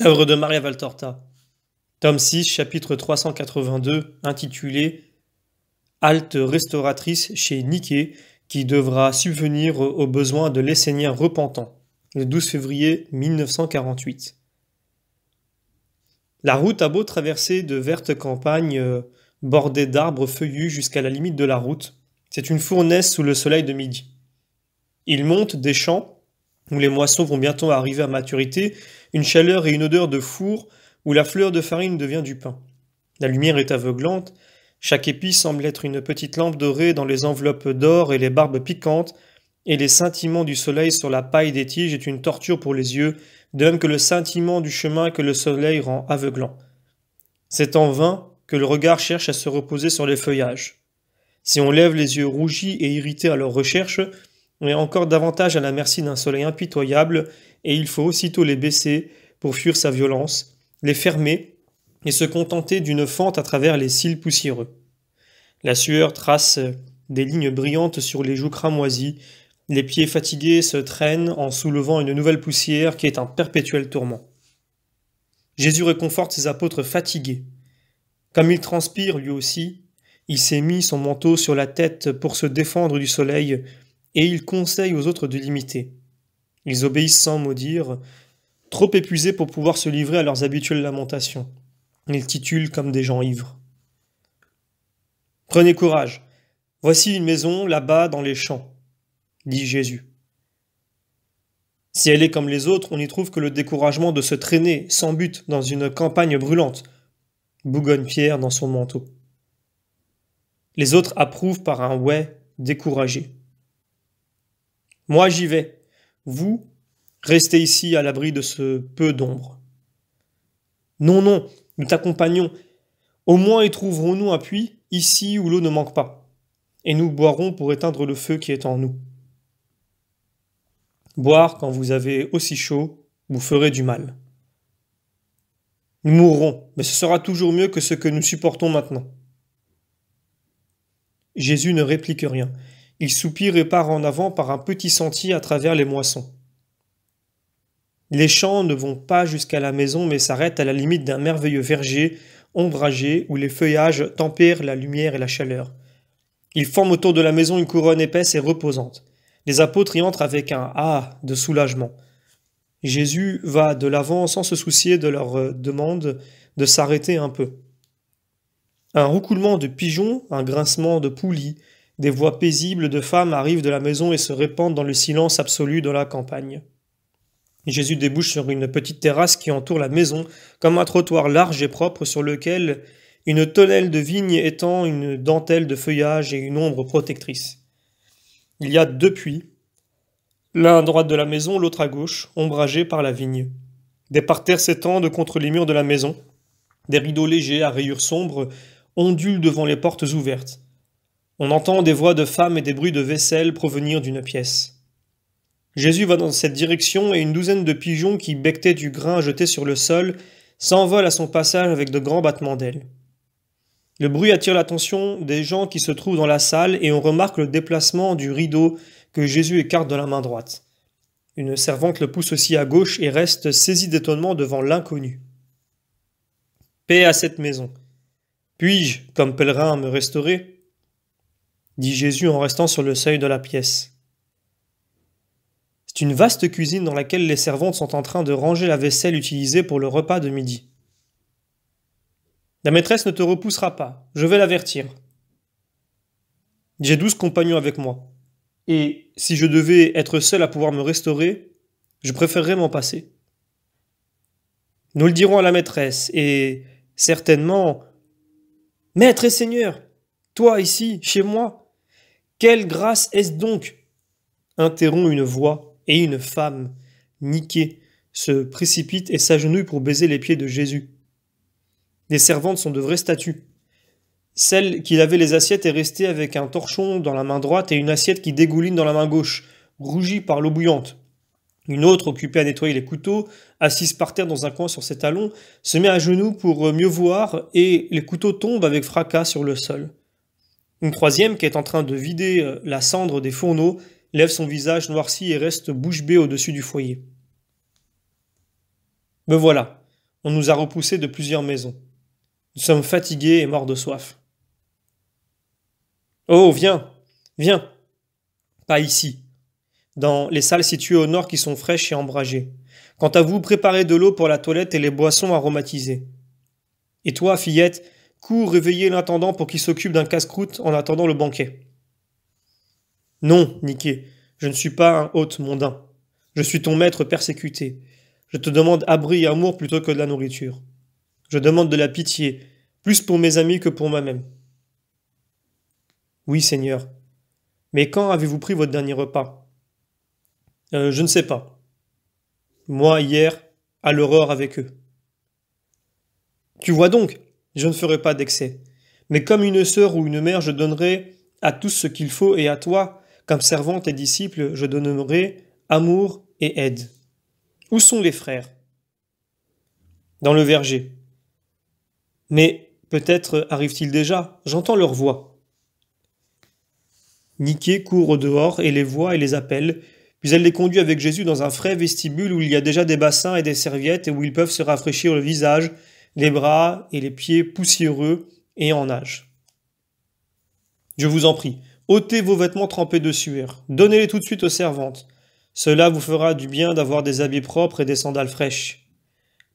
Œuvre de Maria Valtorta. Tome 6, chapitre 382, intitulé Halte restauratrice chez Niquet qui devra subvenir aux besoins de l'Essénien repentant, le 12 février 1948. La route a beau traverser de vertes campagnes euh, bordées d'arbres feuillus jusqu'à la limite de la route, c'est une fournaise sous le soleil de midi. Il monte des champs où les moissons vont bientôt arriver à maturité, une chaleur et une odeur de four, où la fleur de farine devient du pain. La lumière est aveuglante, chaque épi semble être une petite lampe dorée dans les enveloppes d'or et les barbes piquantes, et les scintillements du soleil sur la paille des tiges est une torture pour les yeux, de même que le scintillement du chemin que le soleil rend aveuglant. C'est en vain que le regard cherche à se reposer sur les feuillages. Si on lève les yeux rougis et irrités à leur recherche, on est encore davantage à la merci d'un soleil impitoyable, et il faut aussitôt les baisser pour fuir sa violence, les fermer et se contenter d'une fente à travers les cils poussiéreux. La sueur trace des lignes brillantes sur les joues cramoisies, les pieds fatigués se traînent en soulevant une nouvelle poussière qui est un perpétuel tourment. Jésus réconforte ses apôtres fatigués. Comme il transpire lui aussi, il s'est mis son manteau sur la tête pour se défendre du soleil et ils conseillent aux autres de l'imiter. Ils obéissent sans maudire, trop épuisés pour pouvoir se livrer à leurs habituelles lamentations. Ils titulent comme des gens ivres. Prenez courage, voici une maison là-bas dans les champs, dit Jésus. Si elle est comme les autres, on n'y trouve que le découragement de se traîner sans but dans une campagne brûlante, bougonne Pierre dans son manteau. Les autres approuvent par un ouais découragé. Moi j'y vais. Vous, restez ici à l'abri de ce peu d'ombre. Non, non, nous t'accompagnons. Au moins y trouverons-nous un puits, ici où l'eau ne manque pas, et nous boirons pour éteindre le feu qui est en nous. Boire quand vous avez aussi chaud vous ferez du mal. Nous mourrons, mais ce sera toujours mieux que ce que nous supportons maintenant. Jésus ne réplique rien. Il soupire et part en avant par un petit sentier à travers les moissons. Les champs ne vont pas jusqu'à la maison mais s'arrêtent à la limite d'un merveilleux verger ombragé où les feuillages tempèrent la lumière et la chaleur. Ils forment autour de la maison une couronne épaisse et reposante. Les apôtres y entrent avec un ah de soulagement. Jésus va de l'avant sans se soucier de leur euh, demande de s'arrêter un peu. Un roucoulement de pigeons, un grincement de poulies, des voix paisibles de femmes arrivent de la maison et se répandent dans le silence absolu de la campagne. Jésus débouche sur une petite terrasse qui entoure la maison, comme un trottoir large et propre sur lequel une tonnelle de vigne étend une dentelle de feuillage et une ombre protectrice. Il y a deux puits, l'un à droite de la maison, l'autre à gauche, ombragés par la vigne. Des parterres s'étendent contre les murs de la maison, des rideaux légers à rayures sombres ondulent devant les portes ouvertes. On entend des voix de femmes et des bruits de vaisselle provenir d'une pièce. Jésus va dans cette direction et une douzaine de pigeons qui bectaient du grain jeté sur le sol s'envolent à son passage avec de grands battements d'ailes. Le bruit attire l'attention des gens qui se trouvent dans la salle et on remarque le déplacement du rideau que Jésus écarte de la main droite. Une servante le pousse aussi à gauche et reste saisie d'étonnement devant l'inconnu. Paix à cette maison. Puis-je, comme pèlerin, me restaurer dit Jésus en restant sur le seuil de la pièce. C'est une vaste cuisine dans laquelle les servantes sont en train de ranger la vaisselle utilisée pour le repas de midi. La maîtresse ne te repoussera pas, je vais l'avertir. J'ai douze compagnons avec moi, et si je devais être seul à pouvoir me restaurer, je préférerais m'en passer. Nous le dirons à la maîtresse, et certainement Maître et Seigneur, toi ici, chez moi, quelle grâce est-ce donc interrompt une voix, et une femme, niquée, se précipite et s'agenouille pour baiser les pieds de Jésus. Les servantes sont de vraies statues. Celle qui lavait les assiettes est restée avec un torchon dans la main droite et une assiette qui dégouline dans la main gauche, rougie par l'eau bouillante. Une autre, occupée à nettoyer les couteaux, assise par terre dans un coin sur ses talons, se met à genoux pour mieux voir et les couteaux tombent avec fracas sur le sol. Une troisième, qui est en train de vider euh, la cendre des fourneaux, lève son visage noirci et reste bouche bée au-dessus du foyer. Me voilà, on nous a repoussés de plusieurs maisons. Nous sommes fatigués et morts de soif. Oh, viens, viens. Pas ici. Dans les salles situées au nord qui sont fraîches et embragées. Quant à vous, préparez de l'eau pour la toilette et les boissons aromatisées. Et toi, fillette, cours réveiller l'intendant pour qu'il s'occupe d'un casse-croûte en attendant le banquet. Non, Niquet, je ne suis pas un hôte mondain. Je suis ton maître persécuté. Je te demande abri et amour plutôt que de la nourriture. Je demande de la pitié, plus pour mes amis que pour moi-même. Oui, Seigneur. Mais quand avez-vous pris votre dernier repas euh, Je ne sais pas. Moi, hier, à l'aurore avec eux. Tu vois donc, je ne ferai pas d'excès. Mais comme une sœur ou une mère, je donnerai à tous ce qu'il faut et à toi, comme servante et disciple, je donnerai amour et aide. Où sont les frères Dans le verger. Mais peut-être arrivent-ils déjà, j'entends leur voix. Niké court au dehors et les voit et les appelle, puis elle les conduit avec Jésus dans un frais vestibule où il y a déjà des bassins et des serviettes et où ils peuvent se rafraîchir le visage les bras et les pieds poussiéreux et en nage. Je vous en prie, ôtez vos vêtements trempés de sueur, donnez-les tout de suite aux servantes. Cela vous fera du bien d'avoir des habits propres et des sandales fraîches.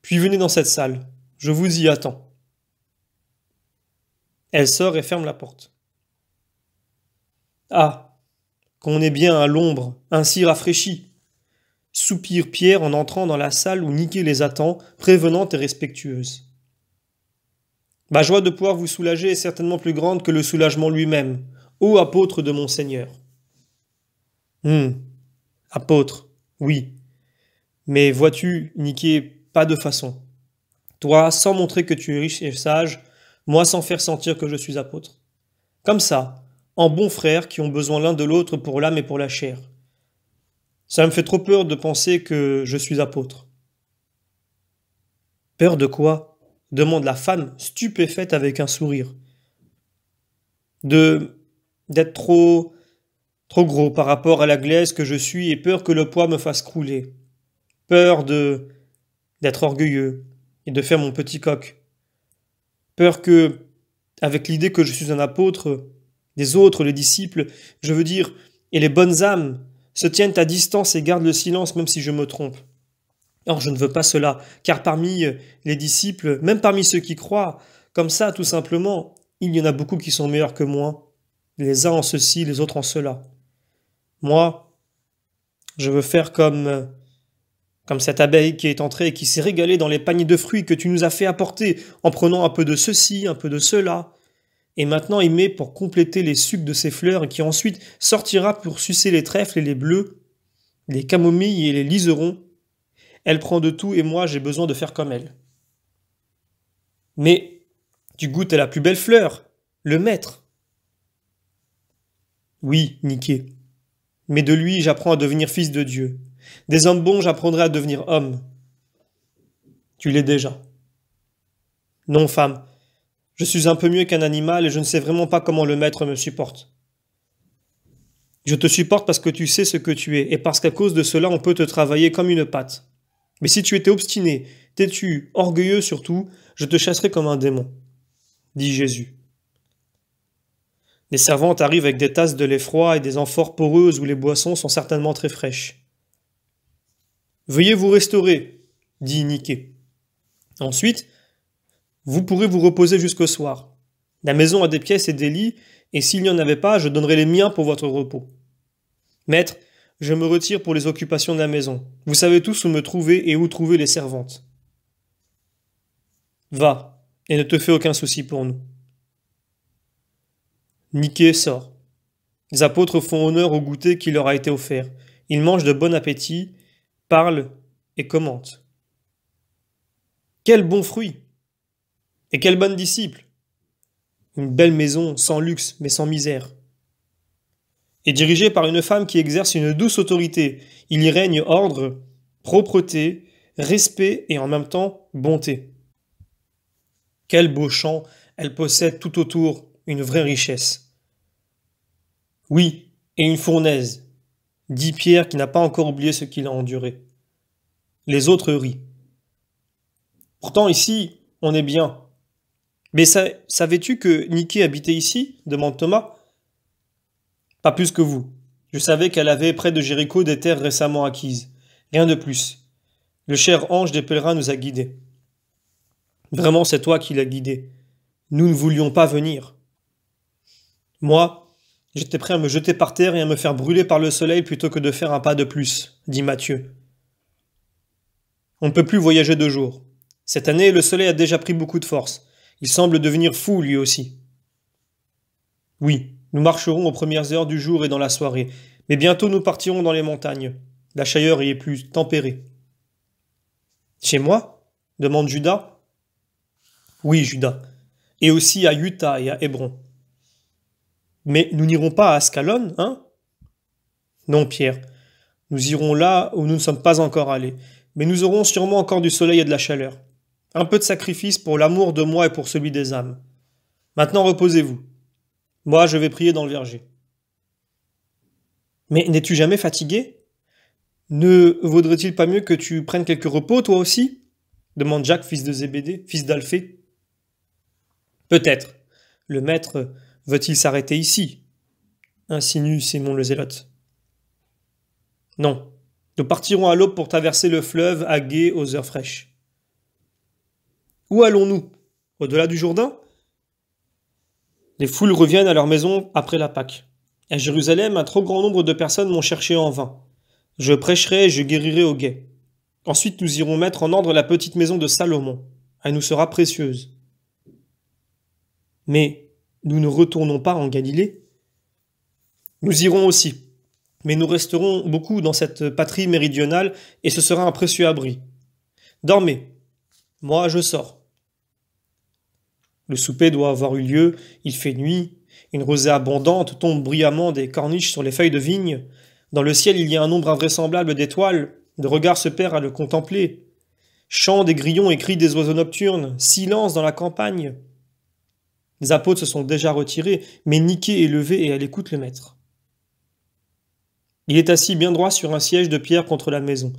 Puis venez dans cette salle, je vous y attends. Elle sort et ferme la porte. Ah, qu'on est bien à l'ombre, ainsi rafraîchi soupire Pierre en entrant dans la salle où Niquet les attend, prévenante et respectueuse. Ma joie de pouvoir vous soulager est certainement plus grande que le soulagement lui-même. Ô apôtre de mon Seigneur. Hum, apôtre, oui. Mais vois-tu, niquer pas de façon. Toi, sans montrer que tu es riche et sage, moi sans faire sentir que je suis apôtre. Comme ça, en bons frères qui ont besoin l'un de l'autre pour l'âme et pour la chair. Ça me fait trop peur de penser que je suis apôtre. Peur de quoi demande la femme, stupéfaite avec un sourire. De d'être trop trop gros par rapport à la glaise que je suis et peur que le poids me fasse crouler. Peur de d'être orgueilleux et de faire mon petit coq. Peur que avec l'idée que je suis un apôtre des autres, les disciples, je veux dire, et les bonnes âmes se tiennent à distance et gardent le silence même si je me trompe. Or, je ne veux pas cela, car parmi euh, les disciples, même parmi ceux qui croient, comme ça, tout simplement, il y en a beaucoup qui sont meilleurs que moi, les uns en ceci, les autres en cela. Moi, je veux faire comme euh, comme cette abeille qui est entrée et qui s'est régalée dans les paniers de fruits que tu nous as fait apporter, en prenant un peu de ceci, un peu de cela. Et maintenant aimer met pour compléter les sucs de ces fleurs, et qui ensuite sortira pour sucer les trèfles et les bleus, les camomilles et les liserons, elle prend de tout et moi j'ai besoin de faire comme elle. Mais tu goûtes à la plus belle fleur, le maître. Oui, niqué. Mais de lui j'apprends à devenir fils de Dieu. Des hommes bons j'apprendrai à devenir homme. Tu l'es déjà. Non, femme, je suis un peu mieux qu'un animal et je ne sais vraiment pas comment le maître me supporte. Je te supporte parce que tu sais ce que tu es, et parce qu'à cause de cela on peut te travailler comme une patte. Mais si tu étais obstiné, têtu, orgueilleux surtout, je te chasserai comme un démon, dit Jésus. Les servantes arrivent avec des tasses de lait froid et des amphores poreuses où les boissons sont certainement très fraîches. Veuillez vous restaurer, dit Niké. Ensuite, vous pourrez vous reposer jusqu'au soir. La maison a des pièces et des lits, et s'il n'y en avait pas, je donnerais les miens pour votre repos. Maître, je me retire pour les occupations de la maison. Vous savez tous où me trouver et où trouver les servantes. Va, et ne te fais aucun souci pour nous. Niquet sort. Les apôtres font honneur au goûter qui leur a été offert. Ils mangent de bon appétit, parlent et commentent. Quel bon fruit Et quel bon disciple Une belle maison, sans luxe, mais sans misère est dirigé par une femme qui exerce une douce autorité. Il y règne ordre, propreté, respect et en même temps bonté. Quel beau champ elle possède tout autour une vraie richesse. Oui, et une fournaise, dit Pierre qui n'a pas encore oublié ce qu'il a enduré. Les autres rient. Pourtant ici, on est bien. Mais savais-tu que Nicky habitait ici demande Thomas. Pas plus que vous. Je savais qu'elle avait près de Jéricho des terres récemment acquises. Rien de plus. Le cher ange des pèlerins nous a guidés. Vraiment, c'est toi qui l'as guidé. Nous ne voulions pas venir. Moi, j'étais prêt à me jeter par terre et à me faire brûler par le soleil plutôt que de faire un pas de plus, dit Mathieu. On ne peut plus voyager deux jours. Cette année, le soleil a déjà pris beaucoup de force. Il semble devenir fou lui aussi. Oui, nous marcherons aux premières heures du jour et dans la soirée, mais bientôt nous partirons dans les montagnes. La chaleur y est plus tempérée. Chez moi demande Judas. Oui, Judas, et aussi à Utah et à Hébron. Mais nous n'irons pas à Ascalon, hein Non, Pierre. Nous irons là où nous ne sommes pas encore allés, mais nous aurons sûrement encore du soleil et de la chaleur. Un peu de sacrifice pour l'amour de moi et pour celui des âmes. Maintenant reposez-vous. Moi, je vais prier dans le verger. Mais n'es-tu jamais fatigué Ne vaudrait-il pas mieux que tu prennes quelques repos, toi aussi demande Jacques, fils de Zébédée, fils d'Alphée. Peut-être. Le maître veut-il s'arrêter ici insinue Simon le Zélote. Non. Nous partirons à l'aube pour traverser le fleuve à gué aux heures fraîches. Où allons-nous Au-delà du Jourdain les foules reviennent à leur maison après la Pâque. À Jérusalem, un trop grand nombre de personnes m'ont cherché en vain. Je prêcherai et je guérirai au guet. Ensuite, nous irons mettre en ordre la petite maison de Salomon. Elle nous sera précieuse. Mais nous ne retournons pas en Galilée. Nous irons aussi, mais nous resterons beaucoup dans cette patrie méridionale et ce sera un précieux abri. Dormez. Moi, je sors. Le souper doit avoir eu lieu, il fait nuit, une rosée abondante tombe brillamment des corniches sur les feuilles de vigne. Dans le ciel, il y a un nombre invraisemblable d'étoiles. Le regard se perd à le contempler. Chant des grillons et cris des oiseaux nocturnes, silence dans la campagne. Les apôtres se sont déjà retirés, mais Niquet est levé et elle écoute le maître. Il est assis bien droit sur un siège de pierre contre la maison.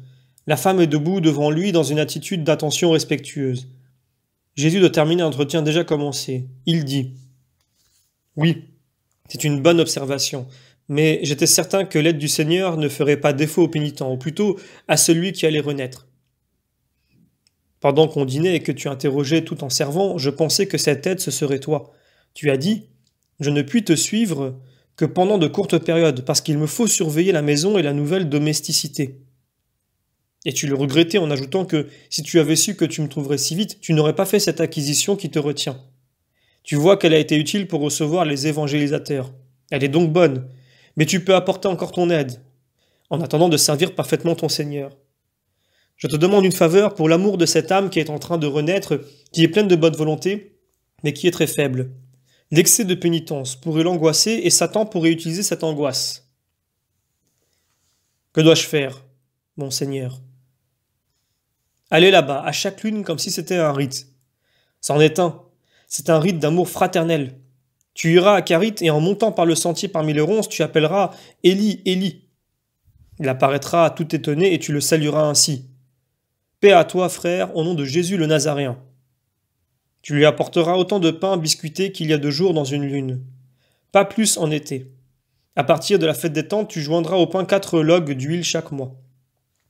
La femme est debout devant lui dans une attitude d'attention respectueuse. Jésus doit terminer un entretien déjà commencé. Il dit Oui, c'est une bonne observation, mais j'étais certain que l'aide du Seigneur ne ferait pas défaut au pénitent, ou plutôt à celui qui allait renaître. Pendant qu'on dînait et que tu interrogeais tout en servant, je pensais que cette aide ce serait toi. Tu as dit Je ne puis te suivre que pendant de courtes périodes, parce qu'il me faut surveiller la maison et la nouvelle domesticité. Et tu le regrettais en ajoutant que si tu avais su que tu me trouverais si vite, tu n'aurais pas fait cette acquisition qui te retient. Tu vois qu'elle a été utile pour recevoir les évangélisateurs. Elle est donc bonne, mais tu peux apporter encore ton aide, en attendant de servir parfaitement ton Seigneur. Je te demande une faveur pour l'amour de cette âme qui est en train de renaître, qui est pleine de bonne volonté, mais qui est très faible. L'excès de pénitence pourrait l'angoisser et Satan pourrait utiliser cette angoisse. Que dois-je faire, mon Seigneur « Allez là-bas, à chaque lune, comme si c'était un rite. C'en est un. C'est un rite d'amour fraternel. Tu iras à Carite et en montant par le sentier parmi les ronces, tu appelleras Élie, Élie. Il apparaîtra tout étonné et tu le salueras ainsi. Paix à toi, frère, au nom de Jésus le Nazaréen. Tu lui apporteras autant de pain biscuité qu'il y a de jours dans une lune. Pas plus en été. À partir de la fête des temps, tu joindras au pain quatre logs d'huile chaque mois.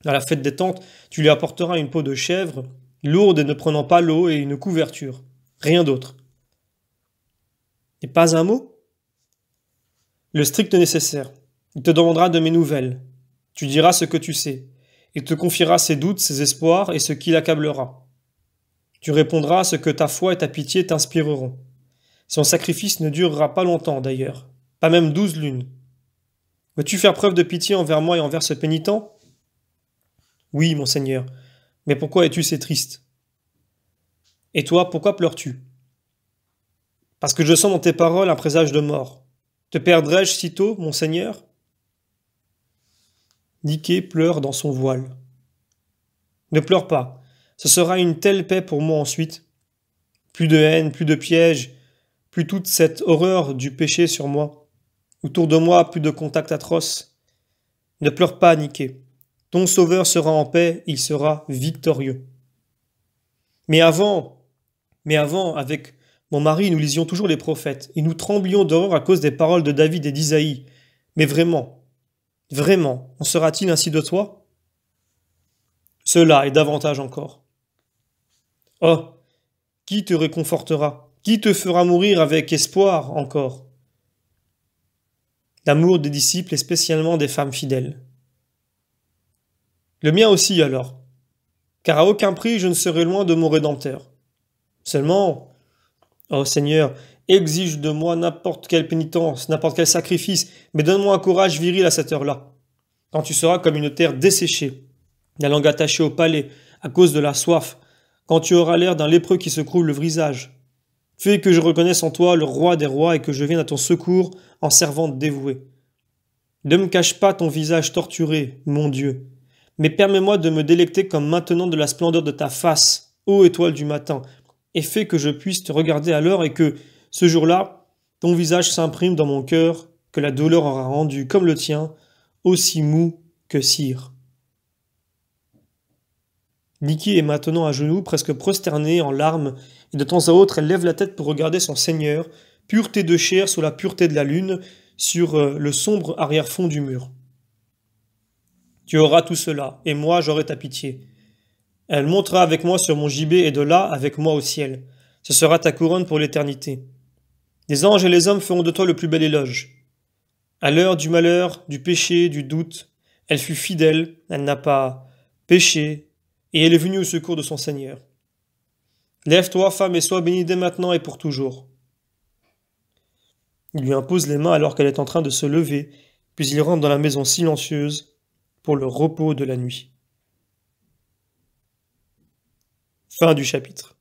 Dans la fête des tentes, tu lui apporteras une peau de chèvre, lourde et ne prenant pas l'eau et une couverture. Rien d'autre. Et pas un mot Le strict nécessaire. Il te demandera de mes nouvelles. Tu diras ce que tu sais. Il te confiera ses doutes, ses espoirs et ce qui l'accablera. Tu répondras à ce que ta foi et ta pitié t'inspireront. Son sacrifice ne durera pas longtemps d'ailleurs, pas même douze lunes. Veux-tu faire preuve de pitié envers moi et envers ce pénitent oui, mon Seigneur, mais pourquoi es-tu si triste Et toi, pourquoi pleures-tu Parce que je sens dans tes paroles un présage de mort. Te perdrai-je sitôt, mon Seigneur Niké pleure dans son voile. Ne pleure pas, ce sera une telle paix pour moi ensuite. Plus de haine, plus de pièges, plus toute cette horreur du péché sur moi. Autour de moi, plus de contact atroce. Ne pleure pas, Niké. Ton Sauveur sera en paix, il sera victorieux. Mais avant, mais avant, avec mon mari, nous lisions toujours les prophètes, et nous tremblions d'horreur à cause des paroles de David et d'Isaïe. Mais vraiment, vraiment, en sera-t-il ainsi de toi Cela est davantage encore. Oh, qui te réconfortera Qui te fera mourir avec espoir encore L'amour des disciples et spécialement des femmes fidèles. Le mien aussi alors, car à aucun prix je ne serai loin de mon Rédempteur. Seulement, ô oh Seigneur, exige de moi n'importe quelle pénitence, n'importe quel sacrifice, mais donne-moi un courage viril à cette heure-là, quand tu seras comme une terre desséchée, la langue attachée au palais, à cause de la soif, quand tu auras l'air d'un lépreux qui se croule le visage. Fais que je reconnaisse en toi le roi des rois et que je vienne à ton secours en servante dévouée. Ne me cache pas ton visage torturé, mon Dieu, mais permets-moi de me délecter comme maintenant de la splendeur de ta face, ô étoile du matin, et fais que je puisse te regarder alors et que, ce jour-là, ton visage s'imprime dans mon cœur, que la douleur aura rendu, comme le tien, aussi mou que cire. Niki est maintenant à genoux, presque prosternée, en larmes, et de temps à autre elle lève la tête pour regarder son Seigneur, pureté de chair sous la pureté de la lune, sur euh, le sombre arrière-fond du mur. Tu auras tout cela, et moi j'aurai ta pitié. Elle montera avec moi sur mon gibet et de là avec moi au ciel. Ce sera ta couronne pour l'éternité. Les anges et les hommes feront de toi le plus bel éloge. À l'heure du malheur, du péché, du doute, elle fut fidèle, elle n'a pas péché, et elle est venue au secours de son Seigneur. Lève-toi, femme, et sois bénie dès maintenant et pour toujours. Il lui impose les mains alors qu'elle est en train de se lever, puis il rentre dans la maison silencieuse pour le repos de la nuit. Fin du chapitre.